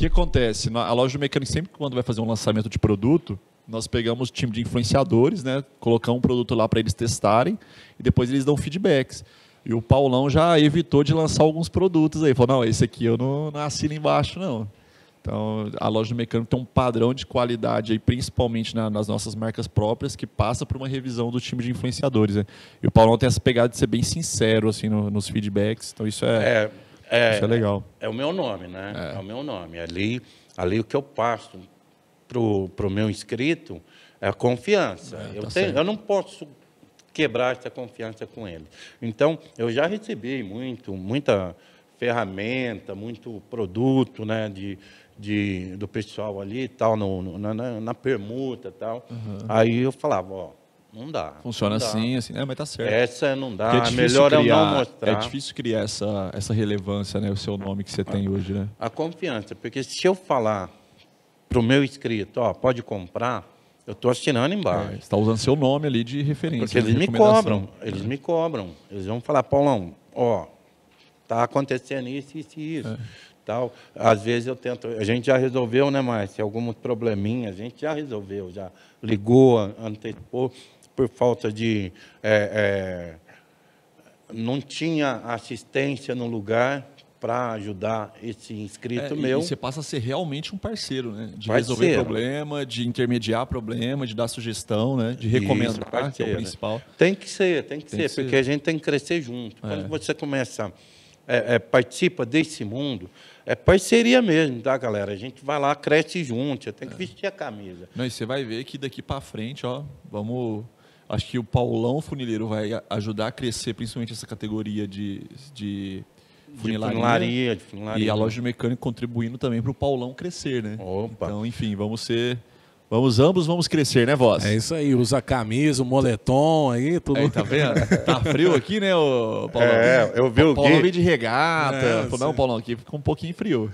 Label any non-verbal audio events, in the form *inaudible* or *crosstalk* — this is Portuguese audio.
que acontece? A loja do mecânico, sempre quando vai fazer um lançamento de produto, nós pegamos o time de influenciadores, né? Colocamos um produto lá para eles testarem e depois eles dão feedbacks. E o Paulão já evitou de lançar alguns produtos aí. Falou, não, esse aqui eu não, não assino embaixo, não. Então, a loja do mecânico tem um padrão de qualidade, aí, principalmente na, nas nossas marcas próprias, que passa por uma revisão do time de influenciadores. Né? E o Paulão tem essa pegada de ser bem sincero assim, no, nos feedbacks. Então, isso é... é é, Isso é legal. É, é o meu nome, né? É. é, o meu nome. Ali, ali o que eu passo para o meu inscrito é a confiança. É, eu, tá tenho, eu não posso quebrar essa confiança com ele. Então, eu já recebi muito, muita ferramenta, muito produto, né, de, de do pessoal ali, tal, no, no na, na, permuta, tal. Uhum. Aí eu falava, ó, não dá. Funciona não assim, dá. assim, né? Mas tá certo. Essa não dá, é melhor é criar, eu não mostrar. É difícil criar essa, essa relevância, né? O seu nome que você tem a, hoje, né? A confiança, porque se eu falar pro meu inscrito, ó, pode comprar, eu estou assinando embaixo. É, está usando seu nome ali de referência. Porque né? eles me cobram, eles é. me cobram. Eles vão falar, Paulão, ó, tá acontecendo isso, isso e isso. É. Tal. Às vezes eu tento, a gente já resolveu, né, Márcio? Alguns probleminhas, a gente já resolveu, já ligou, antecipou por falta de. É, é, não tinha assistência no lugar para ajudar esse inscrito é, meu. E você passa a ser realmente um parceiro, né? De parceiro. resolver problema, de intermediar problema, de dar sugestão, né? De recomendar, Isso, que é o principal. Tem que ser, tem que tem ser, que porque ser. a gente tem que crescer junto. É. Quando você começa, é, é, participa desse mundo, é parceria mesmo, tá, galera? A gente vai lá, cresce junto, tem que é. vestir a camisa. Não, e você vai ver que daqui para frente, ó, vamos Acho que o Paulão Funileiro vai ajudar a crescer, principalmente essa categoria de, de funilaria. De funilaria, de funilaria. E a loja mecânica contribuindo também para o Paulão crescer, né? Opa. Então, enfim, vamos ser. Vamos ambos, vamos crescer, né, voz? É isso aí, usa camisa, o moletom aí, tudo. Aí, é, tá vendo? *laughs* tá frio aqui, né, o Paulão? É, eu vi o Paulão vem de regata. É, não, Paulão, aqui ficou um pouquinho frio.